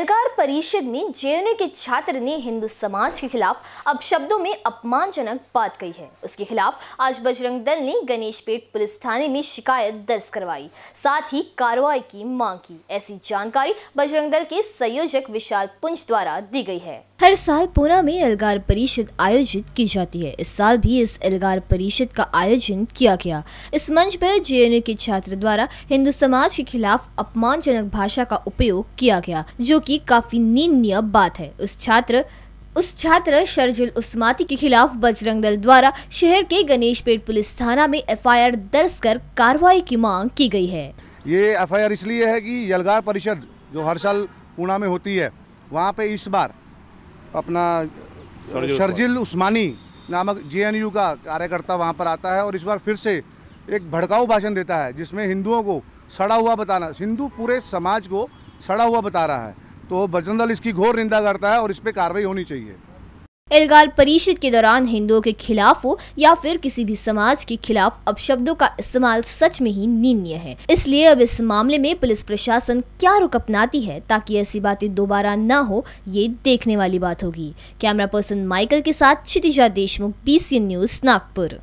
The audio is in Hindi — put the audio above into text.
एल्गार परिषद में जेएनयू के छात्र ने हिंदू समाज के खिलाफ अब शब्दों में अपमानजनक बात कही है उसके खिलाफ आज बजरंग दल ने गणेशपेट पुलिस थाने में शिकायत दर्ज करवाई साथ ही कार्रवाई की मांग की ऐसी जानकारी बजरंग दल के संयोजक विशाल पुंज द्वारा दी गई है हर साल पूना में एल्गार परिषद आयोजित की जाती है इस साल भी इस एल्गार परिषद का आयोजन किया गया इस मंच पर जेएनयू के छात्र द्वारा हिंदू समाज के खिलाफ अपमानजनक भाषा का उपयोग किया गया जो कि की काफी निंदनीय बात है उस छात्र उस छात्र शर्जिल उस्माती के खिलाफ बजरंग दल द्वारा शहर के गणेश पेट पुलिस थाना में एफआईआर दर्ज कर कार्रवाई की मांग की गई है ये एफआईआर इसलिए है कि यलगार परिषद जो हर साल पूना में होती है वहाँ पे इस बार अपना शर्जिल उस्मानी नामक जेएनयू का कार्यकर्ता वहाँ पर आता है और इस बार फिर से एक भड़काऊ भाषण देता है जिसमें हिंदुओं को सड़ा हुआ बताना हिंदू पूरे समाज को सड़ा हुआ बता रहा है तो बजरंग दल इसकी घोर निंदा करता है और इस पर कार्रवाई होनी चाहिए एल्गार परिषद के दौरान हिंदुओं के खिलाफ हो या फिर किसी भी समाज के खिलाफ अब शब्दों का इस्तेमाल सच में ही निंदनीय है इसलिए अब इस मामले में पुलिस प्रशासन क्या रुख अपनाती है ताकि ऐसी बातें दोबारा न हो ये देखने वाली बात होगी कैमरा पर्सन माइकल के साथ क्षितिजा देशमुख बी न्यूज नागपुर